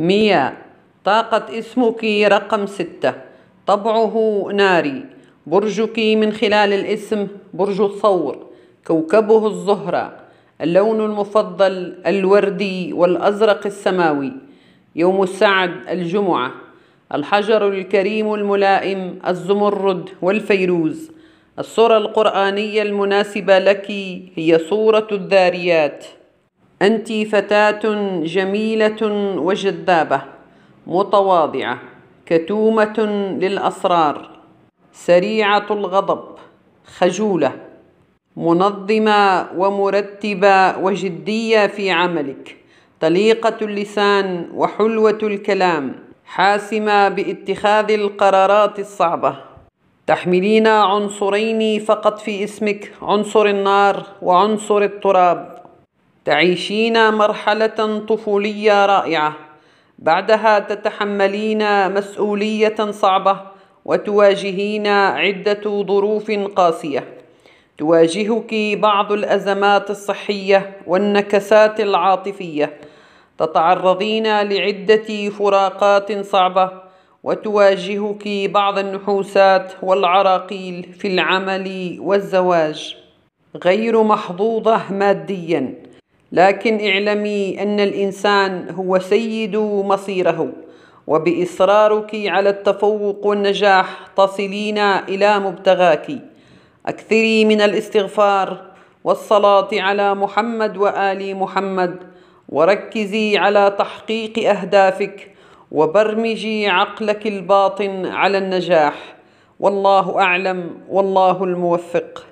ميا طاقة اسمك رقم ستة طبعه ناري برجك من خلال الاسم برج الثور كوكبه الزهرة اللون المفضل الوردي والأزرق السماوي يوم السعد الجمعة الحجر الكريم الملائم الزمرد والفيروز الصورة القرآنية المناسبة لك هي صورة الذاريات انت فتاه جميله وجذابه متواضعه كتومه للاسرار سريعه الغضب خجوله منظمه ومرتبه وجديه في عملك طليقه اللسان وحلوه الكلام حاسمه باتخاذ القرارات الصعبه تحملين عنصرين فقط في اسمك عنصر النار وعنصر التراب تعيشين مرحلة طفولية رائعة بعدها تتحملين مسؤولية صعبة وتواجهين عدة ظروف قاسية تواجهك بعض الأزمات الصحية والنكسات العاطفية تتعرضين لعدة فراقات صعبة وتواجهك بعض النحوسات والعراقيل في العمل والزواج غير محظوظة مادياً لكن اعلمي أن الإنسان هو سيد مصيره وبإصرارك على التفوق والنجاح تصلين إلى مبتغاك أكثري من الاستغفار والصلاة على محمد وآل محمد وركزي على تحقيق أهدافك وبرمجي عقلك الباطن على النجاح والله أعلم والله الموفق